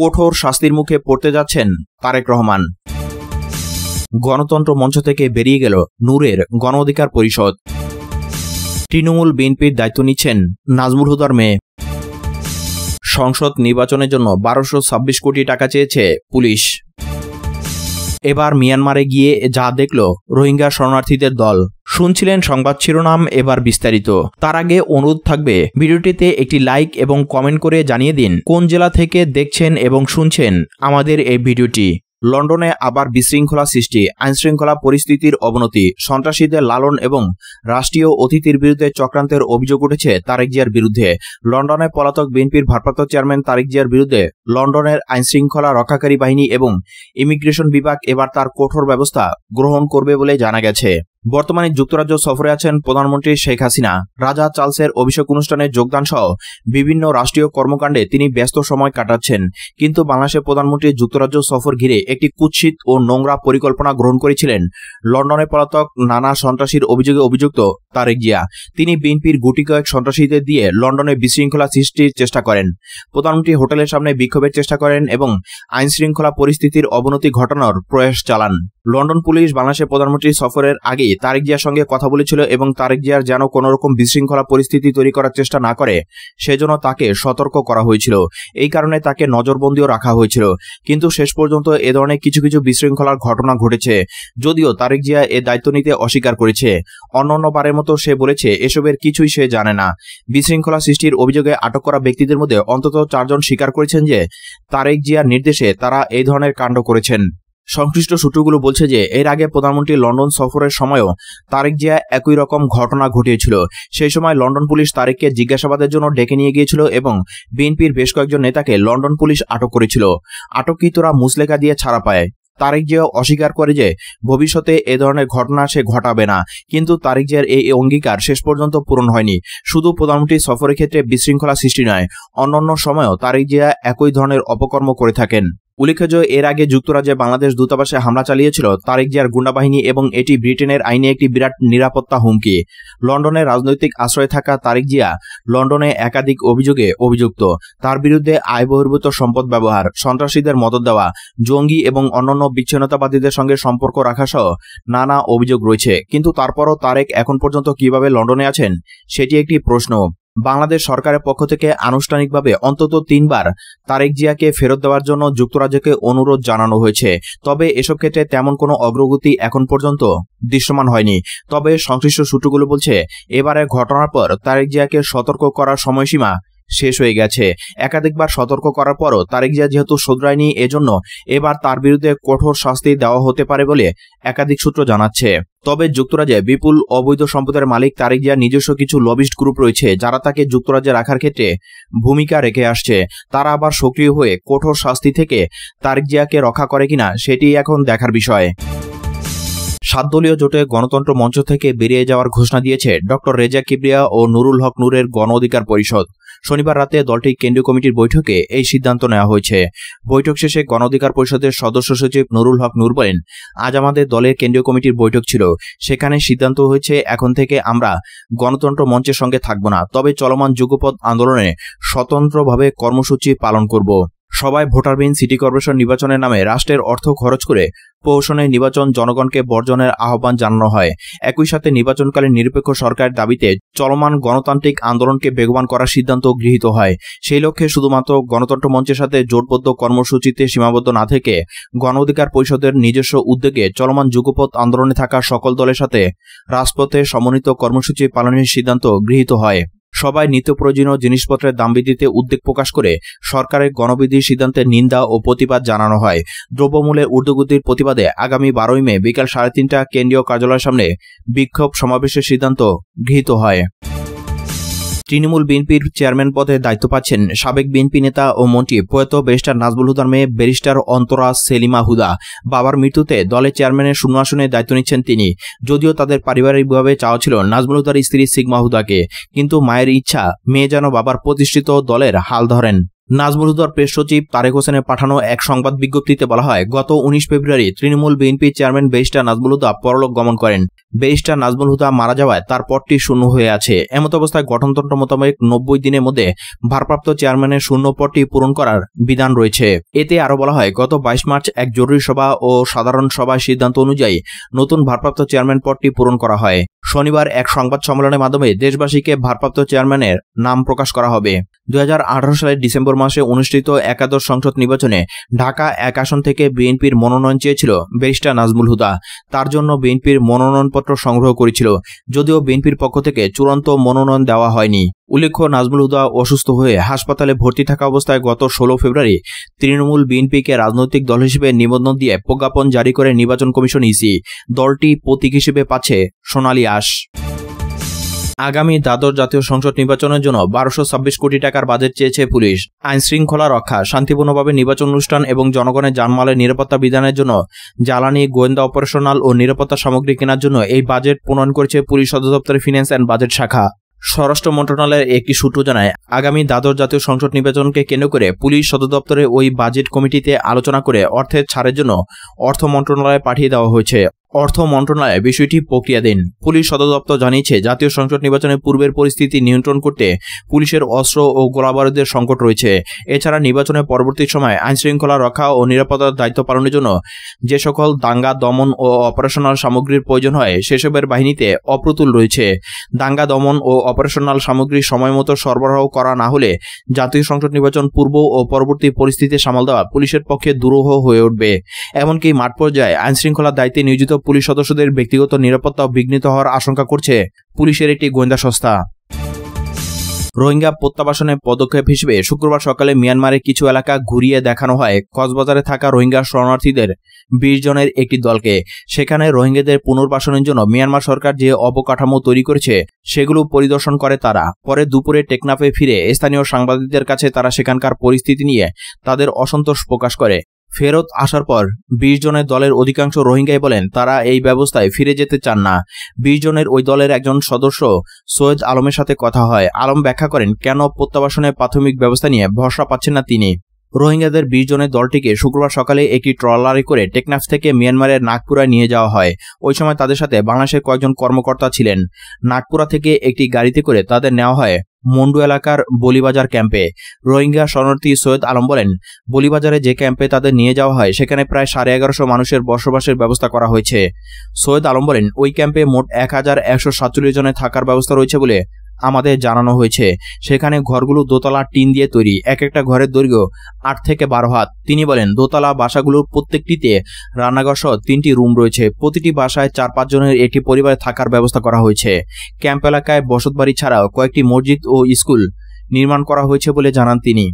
কঠোর শাস্তির মুখে পড়তে যাচ্ছেন তারেক রহমান গণতন্ত্র মঞ্চ থেকে বেরিয়ে গেল নূরের গণ অধিকার পরিষদ তৃণমূল বিএনপির দায়িত্ব নিচ্ছেন নাজমুল হুদার মেয়ে সংসদ নির্বাচনের জন্য বারোশো কোটি টাকা চেয়েছে পুলিশ এবার মিয়ানমারে গিয়ে যা দেখল রোহিঙ্গা শরণার্থীদের দল শুনছিলেন সংবাদ শিরোনাম এবার বিস্তারিত তার আগে অনুরোধ থাকবে ভিডিওটিতে একটি লাইক এবং কমেন্ট করে জানিয়ে দিন কোন জেলা থেকে দেখছেন এবং শুনছেন আমাদের এই ভিডিওটি লন্ডনে আবার বিশৃঙ্খলা সৃষ্টি আইনশৃঙ্খলা পরিস্থিতির অবনতি সন্ত্রাসীদের লালন এবং রাষ্ট্রীয় অতিথির বিরুদ্ধে চক্রান্তের অভিযোগ উঠেছে তারেক জিয়ার বিরুদ্ধে লন্ডনে পলাতক বিএনপির ভারপ্রাপ্ত চেয়ারম্যান তারেক জিয়ার বিরুদ্ধে লন্ডনের আইনশৃঙ্খলা রক্ষাকারী বাহিনী এবং ইমিগ্রেশন বিভাগ এবার তার কঠোর ব্যবস্থা গ্রহণ করবে বলে জানা গেছে বর্তমানে যুক্তরাজ্য সফরে আছেন প্রধানমন্ত্রী শেখ হাসিনা রাজা চার্লসের অভিষেক অনুষ্ঠানে যোগদান সহ বিভিন্ন রাষ্ট্রীয় কর্মকাণ্ডে তিনি ব্যস্ত সময় কাটাচ্ছেন কিন্তু বাংলাদেশের প্রধানমন্ত্রী যুক্তরাজ্য সফর ঘিরে একটি কুৎসিত ও নোংরা পরিকল্পনা গ্রহণ করেছিলেন লন্ডনে পলাতক নানা সন্ত্রাসীর অভিযোগে অভিযুক্ত তারেক জিয়া তিনি বিএনপির গুটি কয়েক সন্ত্রাসীদের দিয়ে লন্ডনে বিশৃঙ্খলা সৃষ্টির চেষ্টা করেন প্রধানমন্ত্রী হোটেলের সামনে বিক্ষোভের চেষ্টা করেন এবং আইনশৃঙ্খলা পরিস্থিতির অবনতি ঘটানোর প্রয়াস চালান লন্ডন পুলিশ বাংলাদেশের প্রধানমন্ত্রী সফরের আগেই তারেক জিয়ার সঙ্গে কথা বলেছিল এবং তারেক জিয়ার যেন কোনোরকম বিশৃঙ্খলা পরিস্থিতি তৈরি করার চেষ্টা না করে সেজন্য তাকে সতর্ক করা হয়েছিল এই কারণে তাকে নজরবন্দিও রাখা হয়েছিল কিন্তু শেষ পর্যন্ত এ ধরনের কিছু কিছু বিশৃঙ্খলার ঘটনা ঘটেছে যদিও তারেক জিয়া এ দায়িত্ব নিতে অস্বীকার করেছে বারের মতো সে বলেছে এসবের কিছুই সে জানে না বিশৃঙ্খলা সৃষ্টির অভিযোগে আটক করা ব্যক্তিদের মধ্যে অন্তত চারজন স্বীকার করেছেন যে তারেক জিয়ার নির্দেশে তারা এই ধরনের কাণ্ড করেছেন সংশ্লিষ্ট সূত্রগুলো বলছে যে এর আগে প্রধানমন্ত্রী লন্ডন সফরের সময়ও তারেক জিয়া একই রকম ঘটনা ঘটিয়েছিল সেই সময় লন্ডন পুলিশ তারেককে জিজ্ঞাসাবাদের জন্য ডেকে নিয়ে গিয়েছিল এবং বিএনপির বেশ কয়েকজন নেতাকে লন্ডন পুলিশ আটক করেছিল আটককৃতরা মুসলেকা দিয়ে ছাড়া পায় তারেক জিয়া অস্বীকার করে যে ভবিষ্যতে এ ধরনের ঘটনা সে ঘটাবে না কিন্তু তারেক জিয়ার এই অঙ্গীকার শেষ পর্যন্ত পূরণ হয়নি শুধু প্রধানমন্ত্রী সফরের ক্ষেত্রে বিশৃঙ্খলা সৃষ্টি নয় অন্যান্য সময়ও তারেক জিয়া একই ধরনের অপকর্ম করে থাকেন উল্লেখ্য এর আগে যুক্তরাজ্যে বাংলাদেশ দূতাবাসে হামলা চালিয়েছিল তারেক জিয়ার গুন্ডাবাহিনী এবং এটি ব্রিটেনের আইনে একটি বিরাট নিরাপত্তা হুমকি লন্ডনে রাজনৈতিক আশ্রয় থাকা তারেক জিয়া লন্ডনে একাধিক অভিযোগে অভিযুক্ত তার বিরুদ্ধে আয় বহির্ভূত সম্পদ ব্যবহার সন্ত্রাসীদের মদত দেওয়া জঙ্গি এবং অন্যান্য বিচ্ছিন্নতাবাদীদের সঙ্গে সম্পর্ক রাখা সহ নানা অভিযোগ রয়েছে কিন্তু তারপরও তারেক এখন পর্যন্ত কিভাবে লন্ডনে আছেন সেটি একটি প্রশ্ন বাংলাদেশ সরকারের পক্ষ থেকে আনুষ্ঠানিকভাবে অন্তত তিনবার তারেক জিয়াকে ফেরত দেওয়ার জন্য যুক্তরাজ্যকে অনুরোধ জানানো হয়েছে তবে এসব ক্ষেত্রে তেমন কোনো অগ্রগতি এখন পর্যন্ত দৃশ্যমান হয়নি তবে সংশ্লিষ্ট সূত্রগুলো বলছে এবারে ঘটনার পর তারেক জিয়াকে সতর্ক করার সময়সীমা শেষ হয়ে গেছে একাধিকবার সতর্ক করার পরও তারেক জিয়া যেহেতু শোধরায়নি এজন্য এবার তার বিরুদ্ধে কঠোর শাস্তি দেওয়া হতে পারে বলে একাধিক সূত্র জানাচ্ছে তবে যুক্তরাজ্যে বিপুল অবৈধ সম্পদের মালিক তারেক জিয়ার নিজস্ব কিছু লবিস্ট গ্রুপ রয়েছে যারা তাকে যুক্তরাজ্যে রাখার ক্ষেত্রে ভূমিকা রেখে আসছে তারা আবার সক্রিয় হয়ে কঠোর শাস্তি থেকে তারেক জিয়াকে রক্ষা করে কিনা সেটি এখন দেখার বিষয় সাত দলীয় জোটে গণতন্ত্র মঞ্চ থেকে বেরিয়ে যাওয়ার ঘোষণা দিয়েছে ডক্টর রেজা কিবরিয়া ও নুরুল হক নূরের গণ অধিকার পরিষদ শনিবার রাতে দলটি কেন্দ্রীয় কমিটির বৈঠকে এই সিদ্ধান্ত নেওয়া হয়েছে বৈঠক শেষে গণ অধিকার পরিষদের সদস্য সচিব নুরুল হক নূর বলেন আজ আমাদের দলের কেন্দ্রীয় কমিটির বৈঠক ছিল সেখানে সিদ্ধান্ত হয়েছে এখন থেকে আমরা গণতন্ত্র মঞ্চের সঙ্গে থাকব না তবে চলমান যুগপথ আন্দোলনে স্বতন্ত্রভাবে কর্মসূচি পালন করব সবাই ভোটারবিহীন সিটি কর্পোরেশন নির্বাচনের নামে রাষ্ট্রের অর্থ খরচ করে প্রহসনের নির্বাচন জনগণকে বর্জনের আহ্বান জানানো হয় একই সাথে নির্বাচনকালে নিরপেক্ষ সরকারের দাবিতে চলমান গণতান্ত্রিক আন্দোলনকে বেগবান করার সিদ্ধান্ত গৃহীত হয় সেই লক্ষ্যে শুধুমাত্র গণতন্ত্র মঞ্চের সাথে জোটবদ্ধ কর্মসূচিতে সীমাবদ্ধ না থেকে গণ অধিকার পরিষদের নিজস্ব উদ্যোগে চলমান যুগপথ আন্দোলনে থাকা সকল দলের সাথে রাজপথে সমন্বিত কর্মসূচি পালনের সিদ্ধান্ত গৃহীত হয় সবাই নিত্য প্রয়োজনীয় জিনিসপত্রের দাম বৃদ্ধিতে উদ্বেগ প্রকাশ করে সরকারের গণবিধি সিদ্ধান্তের নিন্দা ও প্রতিবাদ জানানো হয় দ্রব্যমূল্যের ঊর্ধ্বগতির প্রতিবাদে আগামী বারোই মে বিকাল সাড়ে তিনটা কেন্দ্রীয় কার্যালয়ের সামনে বিক্ষোভ সমাবেশের সিদ্ধান্ত গৃহীত হয় তৃণমূল বিএনপির চেয়ারম্যান পদে দায়িত্ব পাচ্ছেন সাবেক বিএনপি নেতা ও মন্ত্রী প্রয়াত ব্যারিস্টার নাজবুল হুদার মেয়ে ব্যারিস্টার অন্তরা সেলিমা হুদা বাবার মৃত্যুতে দলের চেয়ারম্যানের শূন্য আসনে দায়িত্ব নিচ্ছেন তিনি যদিও তাদের পারিবারিকভাবে চাওয়া ছিল নাজমুল হুদার স্ত্রী সিগমা হুদাকে কিন্তু মায়ের ইচ্ছা মেয়ে যেন বাবার প্রতিষ্ঠিত দলের হাল ধরেন নাজমুলুদার প্রেস সচিব তারেক হোসেনের পাঠানো এক সংবাদ বিজ্ঞপ্তিতে বলা হয় গত উনিশ ফেব্রুয়ারি Trinamool BNP chairman barrister Nazmul Huda পরলোক গমন করেন বেইস্টা নাজমুল হুদা মারা যাওয়ায় তার পদটি শূন্য হয়ে আছে এমত অবস্থায় গঠনতন্ত্র মোতাবেক নব্বই দিনের মধ্যে ভারপ্রাপ্ত চেয়ারম্যানের শূন্য পদটি পূরণ করার বিধান রয়েছে এতে আরও বলা হয় গত বাইশ মার্চ এক জরুরি সভা ও সাধারণ সভায় সিদ্ধান্ত অনুযায়ী নতুন ভারপ্রাপ্ত চেয়ারম্যান পদটি পূরণ করা হয় শনিবার এক সংবাদ সম্মেলনের মাধ্যমে দেশবাসীকে ভারপ্রাপ্ত চেয়ারম্যানের নাম প্রকাশ করা হবে দু সালের ডিসেম্বর মাসে অনুষ্ঠিত একাদশ সংসদ নির্বাচনে ঢাকা এক আসন থেকে বিএনপির মনোনয়ন চেয়েছিল ব্যারিস্টার নাজমুল হুদা তার জন্য বিএনপির মনোনয়নপত্র সংগ্রহ করেছিল যদিও বিএনপির পক্ষ থেকে চূড়ান্ত মনোনয়ন দেওয়া হয়নি উল্লেখ্য নাজমুল হুদা অসুস্থ হয়ে হাসপাতালে ভর্তি থাকা অবস্থায় গত ষোলো ফেব্রুয়ারি তৃণমূল বিএনপিকে রাজনৈতিক দল হিসেবে নিবন্ধন দিয়ে প্রজ্ঞাপন জারি করে নির্বাচন কমিশন ইসি দলটি প্রতীক হিসেবে পাচ্ছে সোনালী আশ আগামী দ্বাদশ জাতীয় সংসদ নির্বাচনের জন্য বারোশো ছাব্বিশ কোটি টাকার বাজেট চেয়েছে পুলিশ আইন শৃঙ্খলা রক্ষা শান্তিপূর্ণভাবে নির্বাচন অনুষ্ঠান এবং জনগণের যানমালের নিরাপত্তা বিধানের জন্য জ্বালানি গোয়েন্দা অপারেশনাল ও নিরাপত্তা সামগ্রী কেনার জন্য এই বাজেট প্রণয়ন করেছে পুলিশ সদর দপ্তরের ফিন্যান্স অ্যান্ড বাজেট শাখা স্বরাষ্ট্র মন্ত্রণালয়ের একটি সূত্র জানায় আগামী দ্বাদশ জাতীয় সংসদ নির্বাচনকে কেন্দ্র করে পুলিশ সদর দপ্তরে ওই বাজেট কমিটিতে আলোচনা করে অর্থের ছাড়ের জন্য অর্থ মন্ত্রণালয়ে পাঠিয়ে দেওয়া হয়েছে অর্থ মন্ত্রণালয় বিষয়টি প্রক্রিয়াধীন পুলিশ সদর দপ্তর জানিয়েছে জাতীয় সংসদ নির্বাচনের পূর্বের পরিস্থিতি নিয়ন্ত্রণ করতে পুলিশের অস্ত্র ও গোলাবারুদের সংকট রয়েছে এছাড়া নির্বাচনের পরবর্তী সময় আইনশৃঙ্খলা রক্ষা ও নিরাপত্তার দায়িত্ব পালনের জন্য যে সকল দাঙ্গা দমন ও অপারেশনাল সামগ্রীর প্রয়োজন হয় সেসবের বাহিনীতে অপ্রতুল রয়েছে দাঙ্গা দমন ও অপারেশনাল সামগ্রী সময়মতো সরবরাহ করা না হলে জাতীয় সংসদ নির্বাচন পূর্ব ও পরবর্তী পরিস্থিতি সামাল দেওয়া পুলিশের পক্ষে দুরূহ হয়ে উঠবে এমনকি মাঠ পর্যায়ে শৃঙ্খলার দায়িত্বে নিয়োজিত পুলিশ সদস্যদের ব্যক্তিগত নিরাপত্তা বিঘ্নিত হওয়ার আশঙ্কা করছে পুলিশের একটি গোয়েন্দা সংস্থা রোহিঙ্গা প্রত্যাবাসনের পদক্ষেপ হিসেবে শুক্রবার সকালে মিয়ানমারের কিছু এলাকা ঘুরিয়ে দেখানো হয় কক্সবাজারে থাকা রোহিঙ্গা শরণার্থীদের বিশ জনের একটি দলকে সেখানে রোহিঙ্গাদের পুনর্বাসনের জন্য মিয়ানমার সরকার যে অবকাঠামো তৈরি করেছে সেগুলো পরিদর্শন করে তারা পরে দুপুরে টেকনাফে ফিরে স্থানীয় সাংবাদিকদের কাছে তারা সেখানকার পরিস্থিতি নিয়ে তাদের অসন্তোষ প্রকাশ করে ফেরত আসার পর বিশ জনের দলের অধিকাংশ রোহিঙ্গাই বলেন তারা এই ব্যবস্থায় ফিরে যেতে চান না বিশ জনের ওই দলের একজন সদস্য সৈয়দ আলমের সাথে কথা হয় আলম ব্যাখ্যা করেন কেন প্রত্যাবাসনের প্রাথমিক ব্যবস্থা নিয়ে ভরসা পাচ্ছেন না তিনি রোহিঙ্গাদের বিশ জনের দলটিকে শুক্রবার সকালে একটি ট্রলারে করে টেকনাফ থেকে মিয়ানমারের নাগপুরায় নিয়ে যাওয়া হয় ওই সময় তাদের সাথে বাংলাদেশের কয়েকজন কর্মকর্তা ছিলেন নাগপুরা থেকে একটি গাড়িতে করে তাদের নেওয়া হয় মন্ডু এলাকার বলিবাজার ক্যাম্পে রোহিঙ্গা শরণার্থী সৈয়দ আলম বলেন বলিবাজারে যে ক্যাম্পে তাদের নিয়ে যাওয়া হয় সেখানে প্রায় সাড়ে এগারোশো মানুষের বসবাসের ব্যবস্থা করা হয়েছে সৈয়দ আলম বলেন ওই ক্যাম্পে মোট এক হাজার একশো সাতচল্লিশ জনে থাকার ব্যবস্থা রয়েছে বলে আমাদের জানানো হয়েছে সেখানে ঘরগুলো দোতলা টিন দিয়ে তৈরি এক একটা ঘরের দৈর্ঘ্য আট থেকে বারো হাত তিনি বলেন দোতলা বাসাগুলোর প্রত্যেকটিতে রান্নাঘর সহ তিনটি রুম রয়েছে প্রতিটি বাসায় চার পাঁচজনের একটি পরিবারে থাকার ব্যবস্থা করা হয়েছে ক্যাম্প এলাকায় বসতবাড়ি ছাড়াও কয়েকটি মসজিদ ও স্কুল নির্মাণ করা হয়েছে বলে জানান তিনি